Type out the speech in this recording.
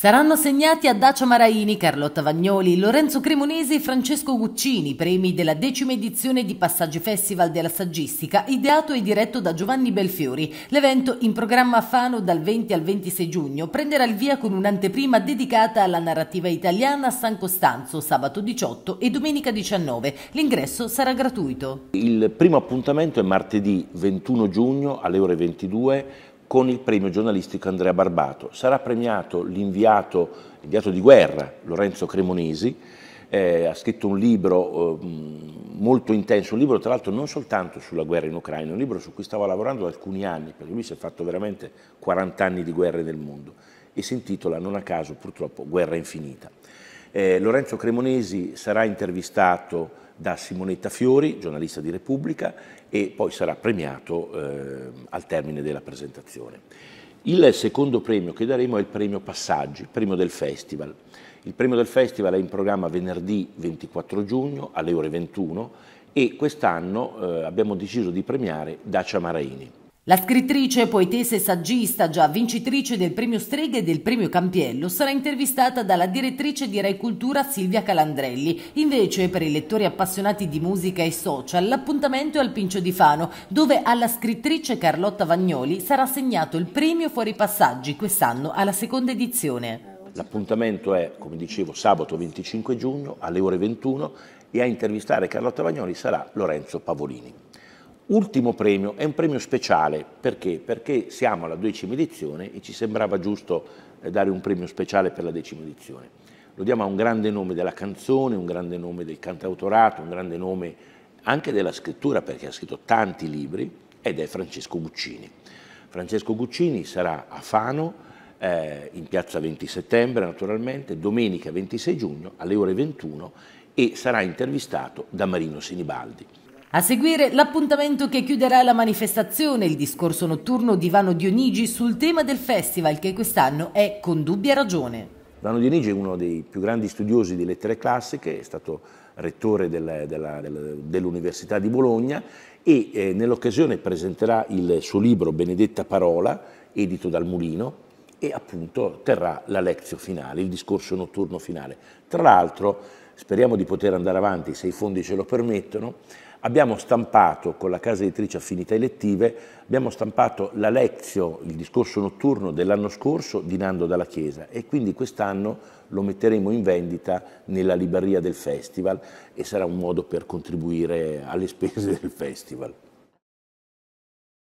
Saranno assegnati a Dacia Maraini, Carlotta Vagnoli, Lorenzo Cremonese e Francesco Guccini, premi della decima edizione di Passaggi Festival della Saggistica, ideato e diretto da Giovanni Belfiori. L'evento, in programma a Fano dal 20 al 26 giugno, prenderà il via con un'anteprima dedicata alla narrativa italiana a San Costanzo, sabato 18 e domenica 19. L'ingresso sarà gratuito. Il primo appuntamento è martedì 21 giugno alle ore 22 con il premio giornalistico Andrea Barbato. Sarà premiato l'inviato, di guerra Lorenzo Cremonesi, eh, ha scritto un libro eh, molto intenso, un libro tra l'altro non soltanto sulla guerra in Ucraina, un libro su cui stava lavorando da alcuni anni, perché lui si è fatto veramente 40 anni di guerre nel mondo e si intitola non a caso purtroppo Guerra infinita. Eh, Lorenzo Cremonesi sarà intervistato da Simonetta Fiori, giornalista di Repubblica, e poi sarà premiato eh, al termine della presentazione. Il secondo premio che daremo è il premio Passaggi, il premio del festival. Il premio del festival è in programma venerdì 24 giugno alle ore 21 e quest'anno eh, abbiamo deciso di premiare Dacia Maraini. La scrittrice, poetessa e saggista, già vincitrice del premio Streghe e del premio Campiello, sarà intervistata dalla direttrice di Rai Cultura Silvia Calandrelli. Invece, per i lettori appassionati di musica e social, l'appuntamento è al Pincio di Fano, dove alla scrittrice Carlotta Vagnoli sarà assegnato il premio Fuori Passaggi, quest'anno alla seconda edizione. L'appuntamento è, come dicevo, sabato 25 giugno alle ore 21 e a intervistare Carlotta Vagnoli sarà Lorenzo Pavolini. Ultimo premio, è un premio speciale, perché? Perché siamo alla decima edizione e ci sembrava giusto eh, dare un premio speciale per la decima edizione. Lo diamo a un grande nome della canzone, un grande nome del cantautorato, un grande nome anche della scrittura, perché ha scritto tanti libri, ed è Francesco Guccini. Francesco Guccini sarà a Fano, eh, in piazza 20 settembre naturalmente, domenica 26 giugno alle ore 21 e sarà intervistato da Marino Sinibaldi. A seguire l'appuntamento che chiuderà la manifestazione, il discorso notturno di Vano Dionigi sul tema del festival che quest'anno è con dubbia ragione. Vano Dionigi è uno dei più grandi studiosi di lettere classiche, è stato rettore dell'Università di Bologna e eh, nell'occasione presenterà il suo libro Benedetta Parola, edito dal Mulino, e appunto terrà la lezione finale, il discorso notturno finale. Tra l'altro speriamo di poter andare avanti se i fondi ce lo permettono, abbiamo stampato con la casa editrice Affinità Elettive, abbiamo stampato la lezio, il discorso notturno dell'anno scorso di Nando dalla Chiesa e quindi quest'anno lo metteremo in vendita nella libreria del festival e sarà un modo per contribuire alle spese del festival.